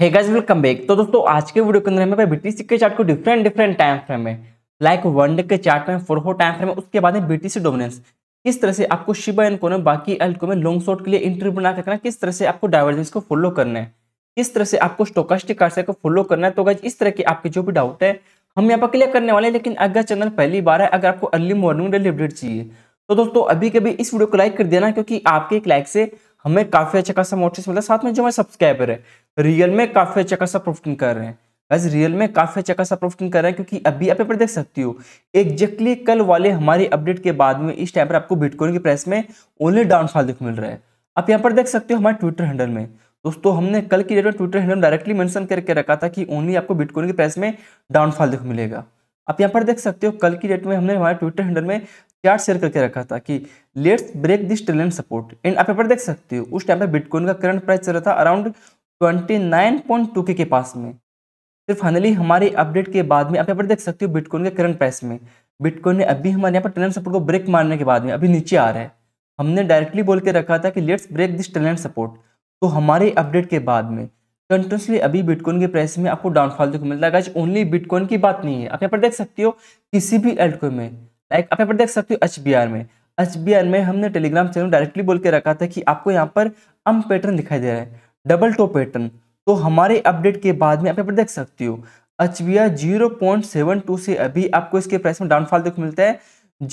hey guys welcome back तो दोस्तों आज के वीडियो के अंदर हमें बीटीसी के चार्ट को डिफरेंट डिफरेंट टाइम फ्रेम में लाइक वन डे के चार्ट में फोर फोर टाइम फ्रेम में उसके बाद में बीटीसी डोमिनेंस किस तरह से आपको शिबा एन को बाकी अल्को में लॉन्ग शॉर्ट के लिए इंटरव्यू बना करना किस तरह से आपको डाइवर्जेंस को फॉलो करना है किस तरह से आपको स्टोकास्टिक कार्ड को फॉलो करना है तो गाइज इस तरह के आपके जो भी डाउट है हम यहाँ पर क्लियर करने वाले हैं लेकिन अगर चैनल पहली बार है अगर आपको अर्ली मॉर्निंग डेली अपडेट चाहिए तो दोस्तों अभी कभी इस वीडियो को लाइक कर देना क्योंकि आपके एक लाइक से हमें काफी अच्छा खासा मोटिवेशन मिला साथ में जो हमारे सब्सक्राइबर है रियल में काफी अच्छा खासा प्रोफिटिंग कर रहे हैं बस रियल में काफी अच्छा खासा प्रोफिटिंग कर रहे हैं क्योंकि अभी आप पेपर देख सकती हो एग्जैक्टली कल वाले हमारे अपडेट के बाद में इस टाइम पर आपको बिटकॉइन की प्राइस में ओनली डाउनफॉल देख मिल रहा है आप यहाँ पर देख सकते हो हमारे ट्विटर हैंडल में दोस्तों हमने कल की डेट में ट्विटर हैंडल डायरेक्टली मेंशन करके रखा था कि ओनली आपको बिटकॉइन के प्राइस में डाउनफॉल देखो मिलेगा आप यहाँ पर देख सकते हो कल की डेट में हमने हमारे ट्विटर हैंडल में चार्ट शेयर करके रखा था कि let's break this trendline support and आप यहाँ पर देख सकते हो उस टाइम पर बिटकॉइन का करंट प्राइस चल रहा था around twenty nine point two K, के पास में फिर फाइनली हमारे अपडेट के बाद में आप यहाँ पर देख सकते हो बिटकॉइन के करंट प्राइस में बिटकॉइन ने अभी हमारे यहाँ पर ट्रेलन सपोर्ट को ब्रेक मारने के बाद में अभी नीचे आ रहा है हमने डायरेक्टली बोल के रखा था कि let's break this trendline support तो हमारे अपडेट के बाद में कंटिन्यूसली अभी बिटकॉइन के प्राइस में आपको डाउनफॉल देखो मिलता है ओनली बिटकॉइन की बात नहीं है आप यहाँ पर देख सकते हो किसी भी एल्टकॉइन में लाइक आप यहाँ पर देख सकते हो एच में एच में हमने टेलीग्राम चैनल डायरेक्टली बोल के रखा था कि आपको यहाँ पर अम पैटर्न दिखाई दे रहा है डबल टो पैटर्न तो हमारे अपडेट के बाद में आप यहाँ पर देख सकते हो H zero point seven two से अभी आपको इसके प्राइस में डाउनफॉल देखो मिलता है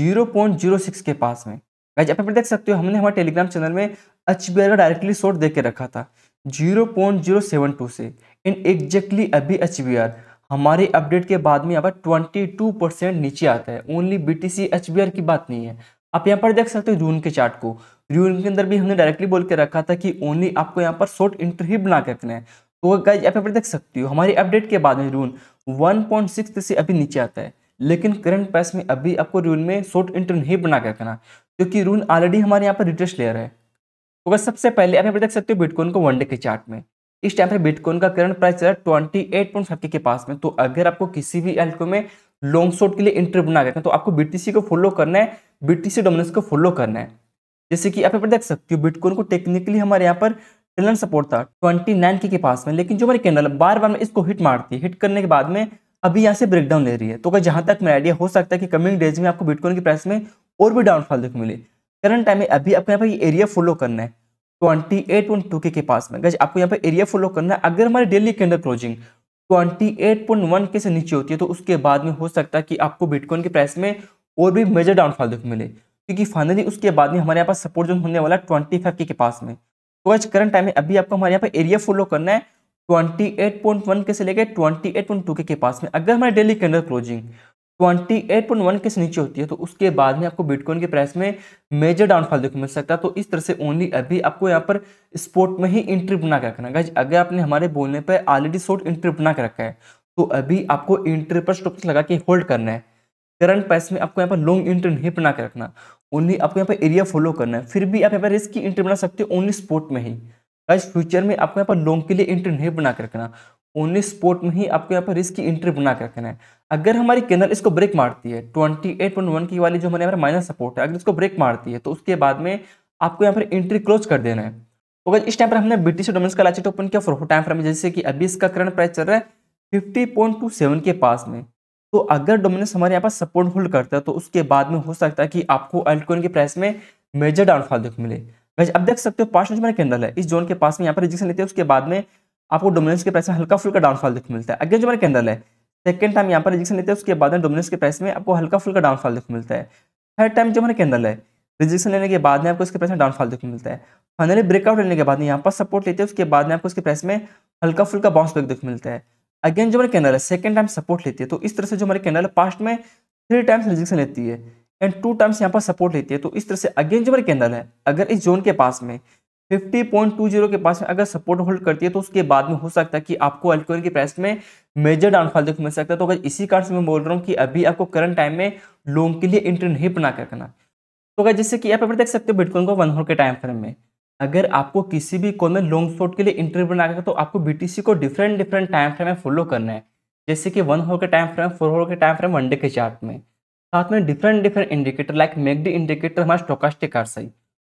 जीरो पॉइंट जीरो सिक्स के पास में आप यहाँ पर देख सकते हो हमने हमारे टेलीग्राम चैनल में एच का डायरेक्टली शॉर्ट देके के रखा था 0.072 से इन एग्जैक्टली अभी एच हमारे अपडेट के बाद में यहाँ पर 22 परसेंट नीचे आता है only B T C H की बात नहीं है आप यहाँ पर देख सकते हो रून के चार्ट को रून के अंदर भी हमने डायरेक्टली बोल के रखा था कि ओनली आपको यहाँ पर शॉर्ट इंटर ही बना रखना है तो गाइज आप यहाँ पर देख सकती हो हमारे अपडेट के बाद में रून 1.6 से अभी नीचे आता है लेकिन करंट प्राइस में अभी आपको रून में शॉर्ट इंटर नहीं बना रखना क्योंकि रून ऑलरेडी हमारे यहाँ पर रिटेस्ट लेयर है होगा सबसे पहले आप यहाँ पर देख सकते हो बिटकॉइन को वनडे के चार्ट में इस टाइम पे बिटकॉइन का करंट प्राइस चल रहा है ट्वेंटी एट पॉइंट फाइव के पास में तो अगर आपको किसी भी एल्को में लॉन्ग शॉर्ट के लिए इंटर बना गया तो आपको बीटीसी को फॉलो करना है बीटीसी डोमिनेंस को फॉलो करना है जैसे कि आप यहाँ पर देख सकते हो बिटकॉइन को टेक्निकली हमारे यहाँ पर ट्रिलन सपोर्ट था ट्वेंटी नाइन के, के पास में लेकिन जो हमारी कैंडल बार बार में इसको हिट मारती है हिट करने के बाद में अभी यहाँ से ब्रेकडाउन ले रही है तो अगर जहाँ तक मेरा आइडिया हो सकता है कि कमिंग डेज में आपको बिटकॉइन की प्राइस में और भी डाउनफॉल देखने मिले करंट टाइम में अभी आपको यहाँ पर एरिया फॉलो करना है twenty eight point two K, के पास में गज आपको यहाँ पर एरिया फॉलो करना है अगर हमारी daily candle closing twenty eight point one के से नीचे होती है तो उसके बाद में हो सकता है कि आपको बिटकॉइन के प्राइस में और भी मेजर डाउनफॉल देखने मिले क्योंकि फाइनली उसके बाद में हमारे यहाँ पर सपोर्ट जोन होने वाला ट्वेंटी फाइव के, के पास में तो आज करंट टाइम में अभी आपको हमारे यहाँ पर एरिया फॉलो करना है ट्वेंटी एट पॉइंट वन के से लेकर twenty eight point two K, के पास में अगर हमारे डेली कैंडल क्लोजिंग 28.1 के से नीचे होती है तो उसके बाद में आपको बिटकॉइन के प्राइस में मेजर डाउनफॉल देखने मिल सकता है तो इस तरह से ओनली अभी आपको यहाँ पर स्पोर्ट में ही इंट्री बना के रखना है अगर आपने हमारे बोलने पर ऑलरेडी शॉर्ट इंट्री बना के रखा है तो अभी आपको इंट्री पर स्टॉप लगा के होल्ड करना है करंट प्राइस में आपको यहाँ पर लॉन्ग इंट्री नहीं बना के रखना ओनली आपको यहाँ पर एरिया फॉलो करना है फिर भी आप यहाँ पर रिस्क की इंट्री बना सकते हो ओनली स्पोर्ट में ही गाइज फ्यूचर में आपको यहाँ पर लॉन्ग के लिए इंट्री नहीं बना के रखना उन्नीस स्पोर्ट में ही आपको यहाँ पर रिस्क की एंट्री बना कर रखना है अगर हमारी कैंडल इसको ब्रेक मारती है ट्वेंटी एट पॉइंट वन की वाली जो हमारे यहाँ पर माइनस सपोर्ट है अगर इसको ब्रेक मारती है तो उसके बाद में आपको यहाँ पर एंट्री क्लोज कर देना है तो अगर इस टाइम पर हमने ब्रिटिश डोमेंस का लाचेट ओपन किया फोर टाइम फ्रेम जैसे कि अभी इसका करंट प्राइस चल रहा है फिफ्टी पॉइंट टू सेवन के पास में तो अगर डोमिनेंस हमारे यहाँ पर सपोर्ट होल्ड करता है तो उसके बाद में हो सकता है कि आपको अल्टकोइन के प्राइस में मेजर डाउनफॉल देखने मिले वैसे अब देख सकते हो पास में मेरा कैंडल है इस जोन के पास में यहाँ पर रिजेक्शन लेते हैं उसके बाद में आपको डोमिनेंस के प्राइस में हल्का फुल्का डाउनफॉल देखने मिलता है अगेन जो हमारे कैंडल है सेकंड टाइम यहाँ पर रिजेक्शन लेते हैं उसके बाद में डोमिनेंस के प्राइस में आपको हल्का फुल्का डाउनफॉल देखने मिलता है थर्ड टाइम जो हमारे कैंडल है रिजेक्शन लेने के बाद में आपको इसके प्राइस में डाउनफॉल देखने मिलता है फाइनली ब्रेकआउट लेने के बाद यहाँ पर सपोर्ट लेते हैं उसके बाद में आपको इसके प्राइस में हल्का फुल्का बाउंस बैक देखने मिलता है अगेन जो हमारे कैंडल है सेकंड टाइम सपोर्ट लेती है तो इस तरह से जो हमारे कैंडल है पास्ट में थ्री टाइम्स रिजेक्शन लेती है एंड टू टाइम्स यहाँ पर सपोर्ट लेती है तो इस तरह से अगेन जो हमारे कैंडल है अगर इस जोन के पास में 50.20 के पास में अगर सपोर्ट होल्ड करती है तो उसके बाद में हो सकता है कि आपको एल्कोन की प्राइस में मेजर डाउनफॉल देखने मिल सकता है तो अगर इसी कारण से मैं बोल रहा हूँ कि अभी आपको करंट टाइम में लॉन्ग के लिए इंटर नहीं बना करना तो अगर जैसे कि आप अभी देख सकते हो बिटकॉइन को वन होर के टाइम फ्रेम में अगर आपको किसी भी कॉल में लॉन्ग शॉर्ट के लिए इंटरव्यू बना करना तो आपको बी को डिफरेंट डिफरेंट टाइम फ्रेम में फॉलो करना है जैसे कि वन होर के टाइम फ्रेम फोर होर के टाइम फ्रेम वन डे के चार्ट में साथ में different different indicator like MACD indicator हमारा स्टोकास्टिक कार सही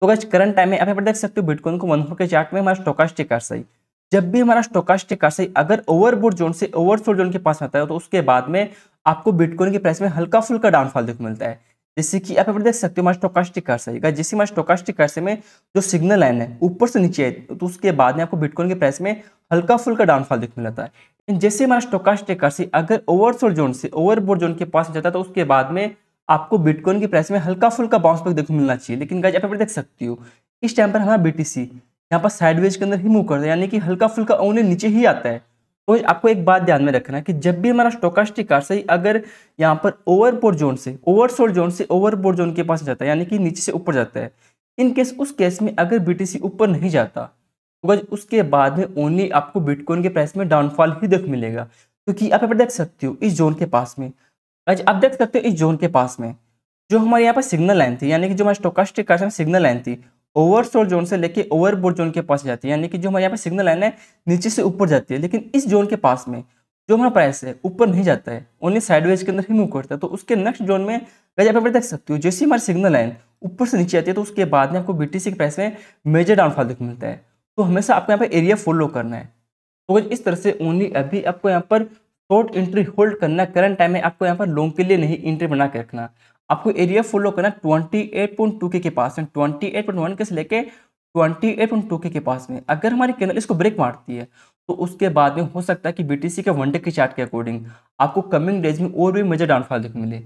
तो गैस करंट टाइम में आप यहाँ पर देख सकते हो बिटकॉइन को वन फोर के चार्ट में हमारा स्टोकास्टिक आरसाई जब भी हमारा स्टोकास्टिक आरसाई अगर ओवरबोर्ड जोन से ओवरसोल्ड जोन के पास आता है तो उसके बाद में आपको बिटकॉइन के प्राइस में हल्का फुल्का डाउनफॉल देखने मिलता है जैसे कि आप यहाँ पर देख सकते हो हमारा स्टोकास्टिक आरसाई का जैसे हमारे स्टोकास्टिक आरसे में जो सिग्नल लाइन है ऊपर से नीचे आई तो उसके बाद में आपको बिटकॉइन के प्राइस में हल्का फुल्का डाउनफॉल देखने मिलता है जैसे हमारा स्टोकास्टिक आरसी अगर ओवरसोल्ड जोन से ओवरबोर्ड जोन के पास जाता है तो उसके बाद में आपको बिटकॉइन की प्राइस में हल्का फुल्का बाउंस बैक देखने मिलना चाहिए लेकिन गाइज आप देख सकती हो इस टाइम पर हमारा बीटीसी यहाँ पर साइडवेज के अंदर ही मूव करता है यानी कि हल्का फुल्का ओने नीचे ही आता है तो आपको एक बात ध्यान में रखना है कि जब भी हमारा स्टोकास्टिक कार सही अगर यहाँ पर ओवरपोर्ट जोन से ओवरसोल्ड जोन से ओवरपोर्ट जोन के पास जाता है यानी कि नीचे से ऊपर जाता है इन केस उस केस में अगर बीटीसी ऊपर नहीं जाता तो गज उसके बाद में ओनली आपको बिटकॉइन के प्राइस में डाउनफॉल ही देख मिलेगा क्योंकि तो आप यहाँ पर देख सकते हो इस जोन के पास में आज आप देख सकते हो इस जोन के पास में जो हमारे यहाँ पर सिग्नल लाइन थी यानी कि जो हमारे स्टोकास्टिक कार्ड में सिग्नल लाइन थी ओवरसोल जोन से लेके ओवरबोर्ड जोन के पास जाती है यानी कि जो हमारे यहाँ पर सिग्नल लाइन है नीचे से ऊपर जाती है लेकिन इस जोन के पास में जो हमारा प्राइस है ऊपर नहीं जाता है ओनली साइडवेज के अंदर ही मूव करता है तो उसके नेक्स्ट जोन में गज आप देख सकते हो जैसे हमारी सिग्नल लाइन ऊपर से नीचे आती है तो उसके बाद में आपको बी के प्राइस में मेजर डाउनफॉल देखने मिलता है तो हमेशा आपको यहाँ पर एरिया फॉलो करना है तो इस तरह से ओनली अभी आपको यहाँ पर शॉर्ट एंट्री होल्ड करना करंट टाइम में आपको यहाँ पर लॉन्ग के लिए नहीं एंट्री बना के रखना आपको एरिया फॉलो करना ट्वेंटी एट पॉइंट टू के पास में ट्वेंटी एट पॉइंट वन के से लेके ट्वेंटी एट पॉइंट टू के पास में अगर हमारी कैनल इसको ब्रेक मारती है तो उसके बाद में हो सकता है कि बी सी के वन डे के चार्ट के अकॉर्डिंग आपको कमिंग डेज में और भी मेजर डाउनफॉल देखने मिले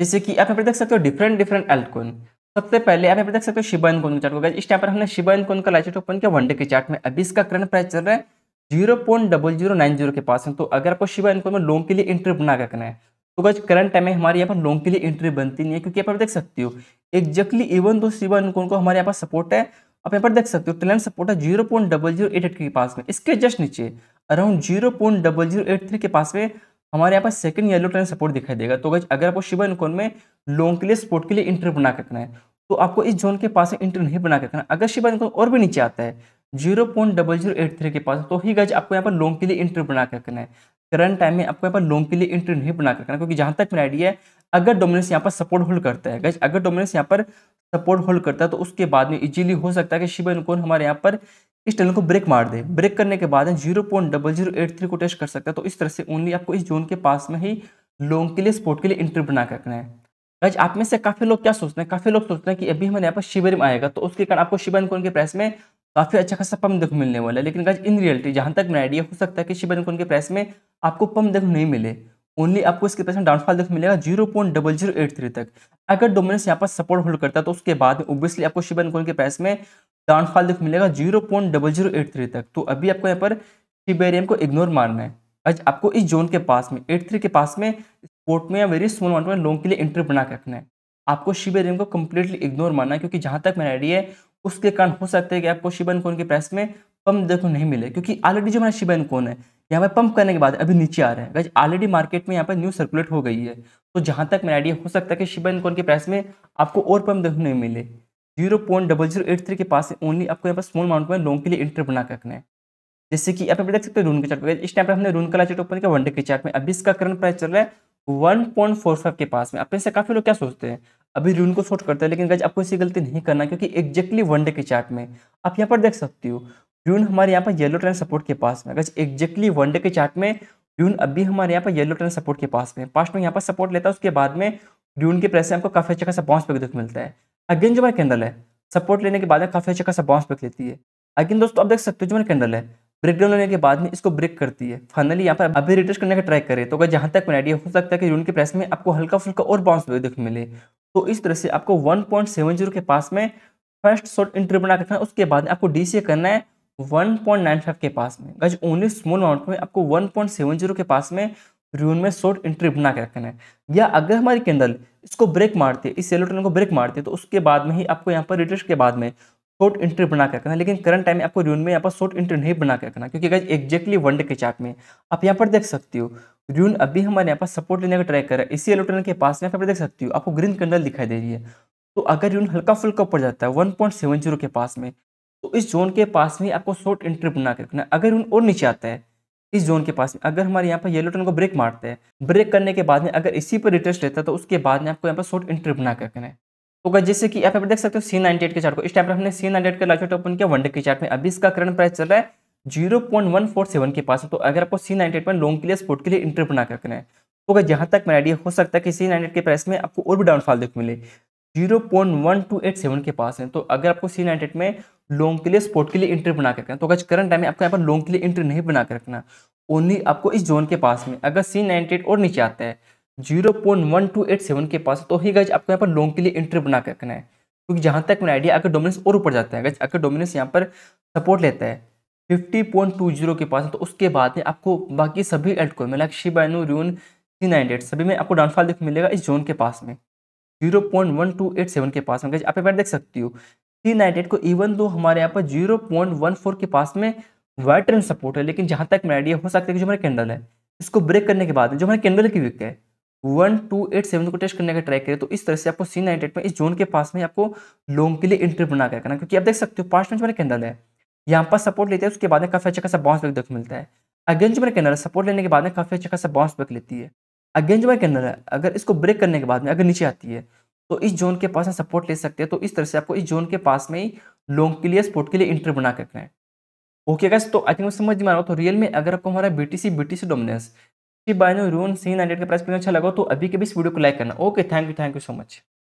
जैसे कि आप यहाँ पर देख सकते हो डिफरेंट डिफरेंट एल्कोन सबसे पहले आप यहाँ पर देख सकते हो शिबा इनकोन का चार्ट को इस टाइम पर हमने शिबा इनकोन का लाइट ओपन किया वनडे के चार्ट में अभी इसका करंट प्राइस चल रहा है zero point double zero nine zero के पास है तो अगर आपको शिवा इनको में लोन के लिए एंट्री बना करना है तो गाइज करंट टाइम में हमारे यहाँ पर लॉन्ग के लिए एंट्री बनती नहीं है क्योंकि आप देख सकते हो एक्जैक्टली इवन दो शिवा इनको को हमारे यहाँ पर सपोर्ट है आप यहाँ पर देख सकते हो ट्रेन सपोर्ट है zero point double zero eight eight के पास में इसके जस्ट नीचे around zero point double zero eight three के पास में हमारे यहाँ पर सेकंड येलो ट्रेन सपोर्ट दिखाई देगा तो अगर आपको शिवा इनकोन में लोन के लिए सपोर्ट के लिए इंटर बना करना है तो आपको इस जोन के पास इंटर नहीं बना करना अगर शिवा इनकोन और भी नीचे आता है zero point double zero eight three के पास तो ही गज आपको यहाँ पर लॉन्ग के लिए इंटर बना कर रखना है करंट टाइम में आपको यहाँ पर लॉन्ग के लिए इंटर नहीं बना कर रखना क्योंकि जहाँ तक मेरा आइडिया है अगर डोमिनेंस यहाँ पर सपोर्ट होल्ड करता है गज अगर डोमिनेंस यहाँ पर सपोर्ट होल्ड करता है तो उसके बाद में इजीली हो सकता है कि शिव अनुकोन हमारे यहाँ पर इस टनल को ब्रेक मार दे ब्रेक करने के बाद zero point double zero eight three को टेस्ट कर सकता है तो इस तरह से ओनली आपको इस जोन के पास में ही लॉन्ग के लिए स्पोर्ट के लिए इंटर बना कर रखना है गाइज आप में से काफ़ी लोग क्या सोचते हैं काफ़ी लोग सोचते हैं कि अभी हमारे यहाँ पर शिविर में आएगा तो उसके कारण आपको शिवन कोन के प्रेस में काफ़ी अच्छा खासा पम देखो मिलने वाला है लेकिन गज इन रियलिटी जहां तक मेरा आइडिया हो सकता है कि शिवन कोन के प्रेस में आपको पम देखो नहीं मिले ओनली आपको इसके प्रेस में डाउनफॉल देखो मिलेगा zero point double zero eight three तक अगर डोमिनस यहाँ पर सपोर्ट होल्ड करता है तो उसके बाद ओबियसली आपको शिवन कोन के प्रेस में डाउनफॉल देखो मिलेगा zero point double zero eight three तक तो अभी आपको यहाँ पर शिबेरियम को इग्नोर मारना है आज आपको इस जोन के पास में एट थ्री के पास में कोर्ट में या वेरी स्मॉल अमाउंट में लोन के लिए इंटरेस्ट बना के रखना है आपको शिबे रिम को कम्प्लीटली इग्नोर मानना है क्योंकि जहाँ तक मेरा आइडिया है उसके कारण हो सकता है कि आपको शिबन कोन के प्राइस में पंप देखो नहीं मिले क्योंकि ऑलरेडी जो हमारा शिबन कोन है यहाँ पर पंप करने के बाद अभी नीचे आ रहे हैं गाइज ऑलरेडी मार्केट में यहाँ पर न्यूज सर्कुलेट हो गई है तो जहाँ तक मेरा आइडिया हो सकता है कि शिबन कोन के प्राइस में आपको और पंप देखो नहीं मिले zero point double zero eight three के पास ओनली आपको यहाँ पर स्मॉल अमाउंट में लोन के लिए इंटर बना के रखना है जैसे कि आप देख सकते हैं रून के चार्ट इस टाइम पर हमने रून कला चार्ट ओपन किया वनडे के चार्ट में अभी इसका करंट प्राइस चल रहा है वन पॉइंट फोर फाइव के पास में अपने से काफ़ी लोग क्या सोचते हैं अभी रून को शॉर्ट करते हैं लेकिन गज आपको इसी गलती नहीं करना क्योंकि एग्जैक्टली वन डे के चार्ट में आप यहाँ पर देख सकती हो रून हमारे यहाँ पर येलो ट्रेन सपोर्ट के पास में गज एग्जैक्टली वन डे के चार्ट में रून अभी हमारे यहाँ पर येलो ट्रेन सपोर्ट के पास में पास्ट में यहाँ पर सपोर्ट लेता है उसके बाद में रून के प्रेस आपको काफ़ी अच्छा खासा बाउंस पैक देख मिलता है अगेन जो हमारा कैंडल है सपोर्ट लेने के बाद काफ़ी अच्छा खासा बाउंस पैक लेती है अगेन दोस्तों आप देख सकते हो जो हमारा कैंडल है ब्रेक डाउन लेने के बाद में इसको ब्रेक करती है फाइनली यहाँ पर अभी रिटेस्ट करने का ट्राई करें तो अगर जहाँ तक मेरा आइडिया हो सकता है कि यूनिट के प्राइस में आपको हल्का फुल्का और बाउंस देखने मिले तो इस तरह से आपको 1.70 के पास में फर्स्ट शॉर्ट एंट्री बना करना है उसके बाद आपको डी करना है 1.95 के पास में गज ओनली स्मॉल अमाउंट में आपको 1.70 के पास में रून में शॉर्ट एंट्री बना के रखना है या अगर हमारी कैंडल इसको ब्रेक मारती है इस सेलोटन को ब्रेक मारती है तो उसके बाद में ही आपको यहाँ पर रिटेस्ट के बाद में शॉर्ट इंट्री बना कर रखना लेकिन करंट टाइम में आपको रून में यहाँ पर शॉर्ट इंट्री नहीं बना कर रखना क्योंकि गाइज एग्जैक्टली वनडे के चार्ट में आप यहाँ पर देख सकते हो रून अभी हमारे यहाँ पर सपोर्ट लेने का ट्राई कर रहा है इसी एलोटन के पास में पर देख सकती हो आपको ग्रीन कैंडल दिखाई दे रही है तो अगर रून हल्का फुल्का ऊपर जाता है वन के पास में तो इस जोन के पास में आपको शॉर्ट इंट्री बना कर रखना है अगर रून और नीचे आता है इस जोन के पास में अगर हमारे यहाँ पर येलोटन को ब्रेक मारते हैं ब्रेक करने के बाद में अगर इसी पर रिटेस्ट रहता है तो उसके बाद में आपको यहाँ पर शॉर्ट इंट्री बना कर रखना है होगा तो जैसे कि आप देख सकते हो सी नाइनटी एट के चार्ट को इस टाइम पर हमने सी नाइनटी एट का लाइव चार्ट ओपन किया वनडे के चार्ट में अभी इसका करंट प्राइस चल रहा है zero point one four seven के पास है तो अगर आपको सी नाइनटी एट में लॉन्ग के लिए स्पोर्ट के लिए इंटर बना करना है तो अगर जहां तक मेरा आइडिया हो सकता है कि सी नाइनटी के प्राइस में आपको और भी डाउनफॉल देखने मिले zero point one two eight seven के पास है तो अगर आपको सी नाइनटी एट में लॉन्ग के लिए स्पोर्ट के लिए इंटर बना कर रखना तो अगर करंट टाइम में आपको यहाँ पर लॉन्ग के लिए इंटर नहीं बना कर रखना ओनली आपको इस जोन के पास में अगर सी नाइनटी एट और नीचे आता है zero point one two eight seven के पास तो ही गज आपको यहाँ पर लॉन्ग के लिए एंट्री बना कर रखना है क्योंकि जहाँ तक मेरा आइडिया अगर डोमिनेंस और ऊपर जाता है गज अगर डोमिनेंस यहाँ पर सपोर्ट लेता है फिफ्टी पॉइंट टू जीरो के पास तो उसके बाद में आपको बाकी सभी एल्ट को मिला शिबाइनो रून थ्री नाइन एट सभी में आपको डाउनफॉल देख मिलेगा इस जोन के पास में zero point one two eight seven के पास में गज आप एक बार देख सकती हो थ्री नाइन एट को इवन दो हमारे यहाँ पर जीरो पॉइंट वन फोर के पास में वाइट ट्रेन सपोर्ट है लेकिन जहाँ तक मेरा आइडिया हो सकता है कि जो हमारे कैंडल है इसको ब्रेक करने के बाद जो हमारे कैंडल की विक है वन टू एट सेवन को टेस्ट करने का ट्राई करें तो इस तरह से आपको सी नाइन एट में इस जोन के पास में आपको लॉन्ग के लिए इंट्री बना कर करना क्योंकि आप देख सकते हो पांच मिनट मेरे कैंडल है यहाँ पर सपोर्ट लेते हैं उसके बाद में काफ़ी अच्छा खासा बाउंस बैक देखने मिलता है अगेन जो मेरे कैंडल है सपोर्ट लेने के बाद में काफ़ी अच्छा खासा बाउंस बैक लेती है अगेन जो मेरे कैंडल है अगर इसको ब्रेक करने के बाद में अगर नीचे आती है तो इस जोन के पास में सपोर्ट ले सकते हैं तो इस तरह से आपको इस जोन के पास में ही लॉन्ग के लिए स्पोर्ट के लिए इंट्री बना कर रखना है ओके okay, गैस तो आई थिंक समझ में आ रहा हो तो रियल में अगर आपको हमारा बीटीसी बीटीसी डोमिनेंस बाइनो रून सी नाइन के प्राइस अच्छा लगा तो अभी के भी इस वीडियो को लाइक करना okay thank you thank you so much